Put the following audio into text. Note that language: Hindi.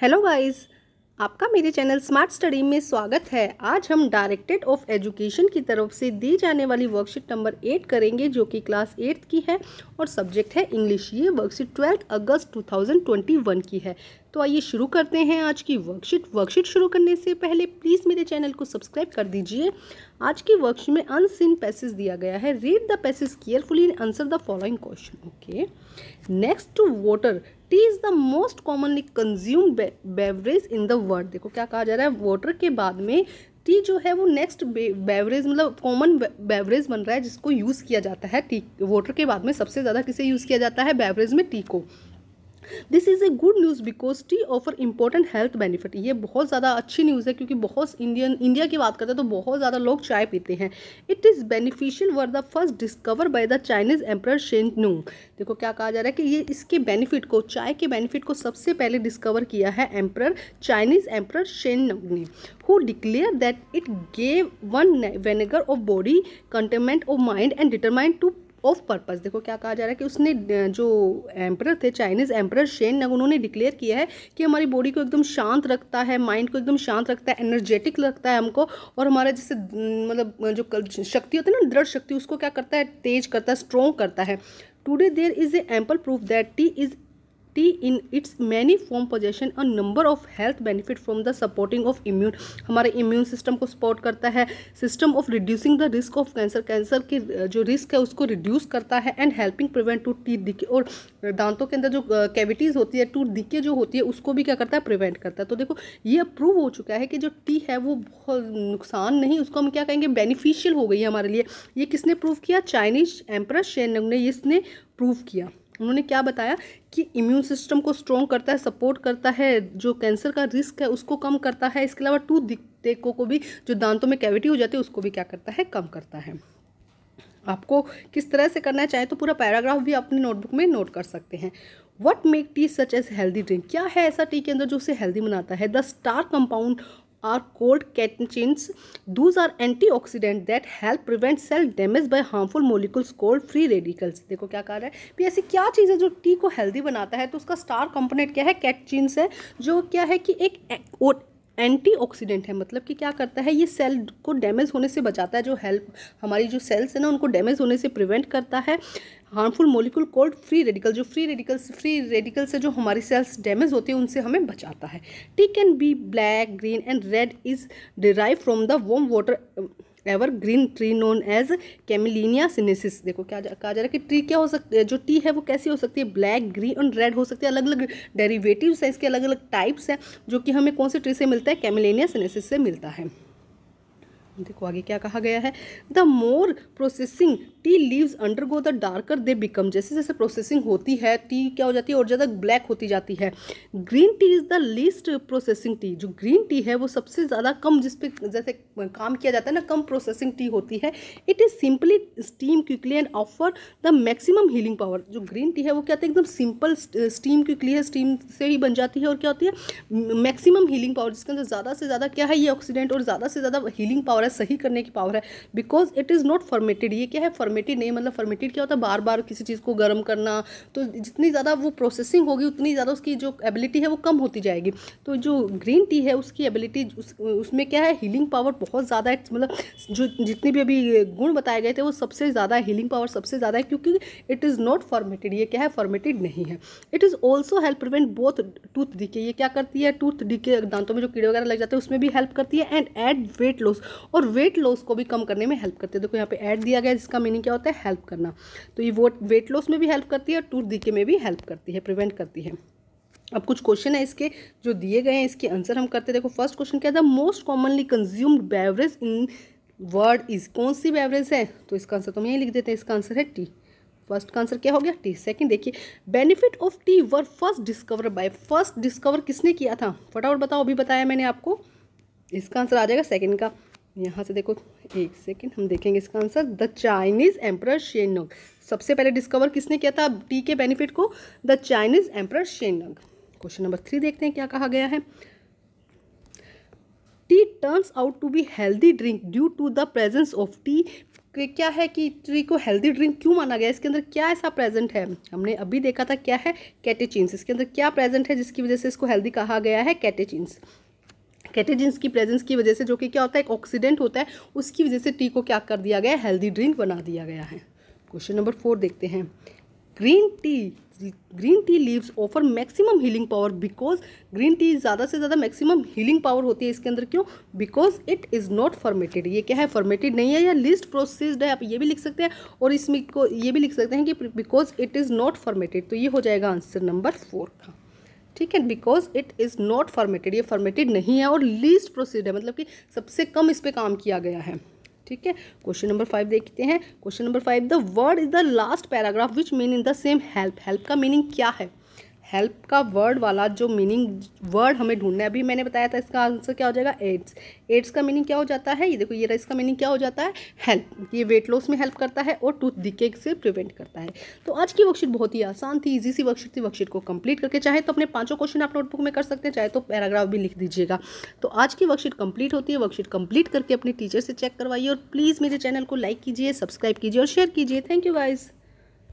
हेलो गाइस आपका मेरे चैनल स्मार्ट स्टडी में स्वागत है आज हम डायरेक्टेड ऑफ एजुकेशन की तरफ से दी जाने वाली वर्कशीट नंबर एट करेंगे जो कि क्लास एट्थ की है और सब्जेक्ट है इंग्लिश ये वर्कशीट ट्वेल्थ अगस्त 2021 की है तो आइए शुरू करते हैं आज की वर्कशीट वर्कशीट शुरू करने से पहले प्लीज़ मेरे चैनल को सब्सक्राइब कर दीजिए आज की वर्कशीट में अनसिन पैसेज दिया गया है read the passage carefully and answer the following question okay next to water tea is the most commonly consume beverage in the world देखो क्या कहा जा रहा है वाटर के बाद में टी जो है वो नेक्स्ट बेवरेज मतलब कॉमन बेवरेज बन रहा है जिसको यूज़ किया जाता है टी वाटर के बाद में सबसे ज़्यादा किसे यूज़ किया जाता है बेवरेज में टी को this is a good news because tea offer important health benefit ये बहुत ज़्यादा अच्छी न्यूज़ है क्योंकि बहुत इंडियन इंडिया की बात करते हैं तो बहुत ज़्यादा लोग चाय पीते हैं it is beneficial were the first discover by the Chinese emperor Shen Nung देखो क्या कहा जा रहा है कि ये इसके बेनिफिट को चाय के बेनिफिट को सबसे पहले डिस्कवर किया है emperor Chinese emperor Shen Nung ने who declare that it gave one vigour of body contentment of mind and determined to of purpose देखो क्या कहा जा रहा है कि उसने जो एम्प्रर थे चाइनीज़ एम्प्रर शेन नग उन्होंने डिक्लेयर किया है कि हमारी बॉडी को एकदम शांत रखता है माइंड को एकदम शांत रखता है एनर्जेटिक रखता है हमको और हमारा जैसे मतलब जो शक्ति होती है ना दृढ़ शक्ति उसको क्या करता है तेज करता है स्ट्रोंग करता है today there is a ample proof that tea is tea in its many form possession a number of health benefit from the supporting of immune हमारे इम्यून सिस्टम को सपोर्ट करता है system of reducing the risk of cancer cancer की जो रिस्क है उसको रिड्यूस करता है and helping prevent to teeth decay और दांतों के अंदर जो कैविटीज़ होती है टू डिके जो होती है उसको भी क्या करता है प्रिवेंट करता है तो देखो ये अप्रूव हो चुका है कि जो टी है वो बहुत नुकसान नहीं उसको हम क्या कहेंगे बेनिफिशियल हो गई है हमारे लिए ये किसने प्रूव किया चाइनीज एम्प्रस शेनंग ने इसने प्रूव किया उन्होंने क्या बताया कि इम्यून सिस्टम को स्ट्रॉन्ग करता है सपोर्ट करता है जो कैंसर का रिस्क है उसको कम करता है इसके अलावा टूथ देखो को भी जो दांतों में कैविटी हो जाती है उसको भी क्या करता है कम करता है आपको किस तरह से करना चाहे तो पूरा पैराग्राफ भी अपनी नोटबुक में नोट कर सकते हैं what make tea such as healthy drink क्या है ऐसा टी के अंदर जो उसे हेल्दी बनाता है the star compound are called catechins. Those are antioxidant that help prevent cell damage by harmful molecules called free radicals. देखो क्या कह रहा है भी ऐसी क्या चीज़ है जो टी को हेल्दी बनाता है तो उसका स्टार कंपोनेंट क्या है कैटचिन्स है जो क्या है कि एक, एक एंटीऑक्सीडेंट है मतलब कि क्या करता है ये सेल को डैमेज होने से बचाता है जो हेल्प हमारी जो सेल्स है ना उनको डैमेज होने से प्रिवेंट करता है harmful molecule called free radical जो फ्री रेडिकल फ्री रेडिकल से जो हमारी सेल्स डैमेज होती है उनसे हमें बचाता है tea can be black green and red is derive from the warm water evergreen tree known as Camellia sinensis देखो क्या कहा जा रहा है कि ट्री क्या हो सकती है जो टी है वो कैसी हो सकती है ब्लैक ग्रीन और रेड हो सकती है अलग अलग डेरिवेटिव्स हैं इसके अलग अलग टाइप्स हैं जो कि हमें कौन से ट्री से मिलता है कैमिलिनिया सिनेसिस से मिलता है देखो आगे क्या कहा गया है the more processing tea leaves undergo the darker they become जैसे जैसे प्रोसेसिंग होती है टी क्या हो जाती है और ज़्यादा ब्लैक होती जाती है green tea is the least processing tea जो ग्रीन टी है वो सबसे ज़्यादा कम जिस पे जैसे काम किया जाता है ना कम प्रोसेसिंग टी होती है it is simply steam quickly and offer the maximum healing power जो ग्रीन टी है वो क्या है एकदम सिंपल स्टीम क्विकली है स्टीम से ही बन जाती है और क्या होती है मैक्सिमम हीलिंग पावर जिसके अंदर ज़्यादा से ज़्यादा क्या है ये ऑक्सीडेंट और ज़्यादा से ज़्यादा हीलिंग पावर हमारा सही करने की पावर है because it is not fermented ये क्या है फॉर्मेटेड नहीं मतलब फॉर्मेटेड क्या होता है बार बार किसी चीज़ को गर्म करना तो जितनी ज़्यादा वो प्रोसेसिंग होगी उतनी ज़्यादा उसकी जो एबिलिटी है वो कम होती जाएगी तो जो ग्रीन टी है उसकी एबिलिटी उस, उसमें क्या है हीलिंग पावर बहुत ज़्यादा है मतलब जो जितने भी अभी गुण बताए गए थे वो सबसे ज़्यादा हीलिंग पावर सबसे ज़्यादा है क्योंकि इट इज़ नॉट फॉर्मेटेड ये क्या है फॉर्मेटेड नहीं है it is also help prevent both tooth decay ये क्या करती है टूथ डिके दांतों में जो कीड़े वगैरह लग जाते हैं उसमें भी हेल्प करती है एंड एड वेट लॉस और वेट लॉस को भी कम करने में हेल्प करती है देखो यहाँ पे ऐड दिया गया जिसका मीनिंग क्या होता है हेल्प करना तो ये वो वेट लॉस में भी हेल्प करती है और टूट दिखे में भी हेल्प करती है प्रिवेंट करती है अब कुछ क्वेश्चन है इसके जो दिए गए हैं इसके आंसर हम करते देखो फर्स्ट क्वेश्चन क्या है most commonly consumed beverage in world is कौन सी बेवरेज है तो इसका आंसर तो हम यही लिख देते हैं इसका आंसर है टी फर्स्ट का आंसर क्या हो गया टी सेकंड देखिए benefit of tea were first discover by first discover किसने किया था फटाफट बताओ अभी बताया मैंने आपको इसका आंसर आ जाएगा सेकंड का यहाँ से देखो एक सेकेंड हम देखेंगे इसका answer the Chinese emperor Shennong सबसे पहले डिस्कवर किसने किया था टी के बेनिफिट को the Chinese emperor Shennong question number three देखते हैं क्या कहा गया है tea turns out to be healthy drink due to the presence of tea क्या है कि टी को हेल्दी ड्रिंक क्यों माना गया इसके अंदर क्या ऐसा प्रेजेंट है हमने अभी देखा था क्या है कैटेचिन्स इसके अंदर क्या प्रेजेंट है जिसकी वजह से इसको हेल्दी कहा गया है कैटेचिन्स कैटेजिन्स की प्रेजेंस की वजह से जो कि क्या होता है एक ऑक्सीडेंट होता है उसकी वजह से टी को क्या कर दिया गया है हेल्दी ड्रिंक बना दिया गया है क्वेश्चन नंबर फोर देखते हैं green tea green tea leaves offer maximum healing power because green tea ज़्यादा से ज़्यादा मैक्सिमम हीलिंग पावर होती है इसके अंदर क्यों because it is not fermented ये क्या है फॉर्मेटेड नहीं है या लिस्ट प्रोसेस्ड है आप ये भी लिख सकते हैं और इसमें को ये भी लिख सकते हैं कि because it is not fermented तो ये हो जाएगा आंसर नंबर फोर का ठीक है because it is not fermented ये फॉर्मेटेड नहीं है और लीस्ट प्रोसीड है मतलब कि सबसे कम इस पर काम किया गया है ठीक है क्वेश्चन नंबर फाइव देखते हैं question number five the word is the last paragraph which mean in the same help help का मीनिंग क्या है हेल्प का वर्ड वाला जो मीनिंग वर्ड हमें ढूंढना है अभी मैंने बताया था इसका आंसर क्या हो जाएगा एड्स एड्स का मीनिंग क्या हो जाता है ये देखो ये इसका मीनिंग क्या हो जाता है हेल्प ये वेट लॉस में हेल्प करता है और टूथ डिके से प्रिवेंट करता है तो आज की वर्कशीट बहुत ही आसान थी इजी सी वर्कशीट थी वर्कशीट को कंप्लीट करके चाहे तो अपने पाँचों क्वेश्चन आप नोटबुक में कर सकते हैं चाहे तो पैराग्राफ भी लिख दीजिएगा तो आज की वर्कशीट कंप्लीट होती है वर्कशीट कंप्लीट करके अपने टीचर से चेक करवाइए और प्लीज़ मेरे चैनल को लाइक कीजिए सब्सक्राइब कीजिए और शेयर कीजिए थैंक यू गाइज़